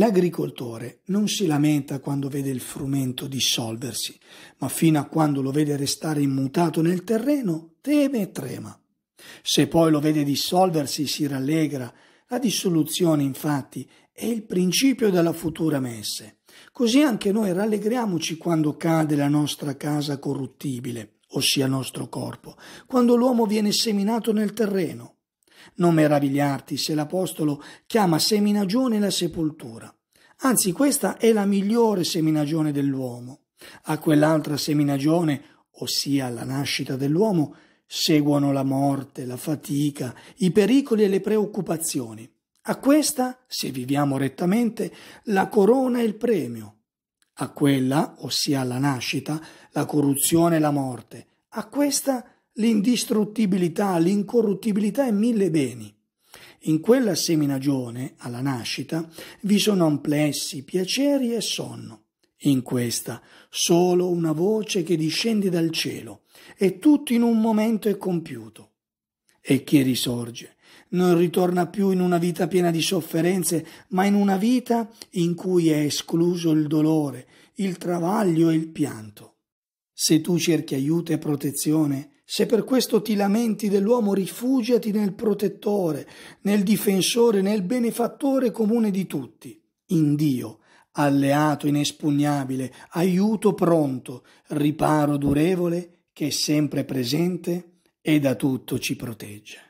L'agricoltore non si lamenta quando vede il frumento dissolversi, ma fino a quando lo vede restare immutato nel terreno, teme e trema. Se poi lo vede dissolversi, si rallegra. La dissoluzione, infatti, è il principio della futura messe. Così anche noi rallegriamoci quando cade la nostra casa corruttibile, ossia il nostro corpo, quando l'uomo viene seminato nel terreno. Non meravigliarti se l'Apostolo chiama seminagione la sepoltura. Anzi, questa è la migliore seminagione dell'uomo. A quell'altra seminagione, ossia alla nascita dell'uomo, seguono la morte, la fatica, i pericoli e le preoccupazioni. A questa, se viviamo rettamente, la corona e il premio. A quella, ossia alla nascita, la corruzione e la morte. A questa, l'indistruttibilità, l'incorruttibilità e mille beni. In quella seminagione, alla nascita, vi sono amplessi piaceri e sonno. In questa solo una voce che discende dal cielo e tutto in un momento è compiuto. E chi risorge non ritorna più in una vita piena di sofferenze, ma in una vita in cui è escluso il dolore, il travaglio e il pianto. Se tu cerchi aiuto e protezione, se per questo ti lamenti dell'uomo, rifugiati nel protettore, nel difensore, nel benefattore comune di tutti, in Dio, alleato inespugnabile, aiuto pronto, riparo durevole che è sempre presente e da tutto ci protegge.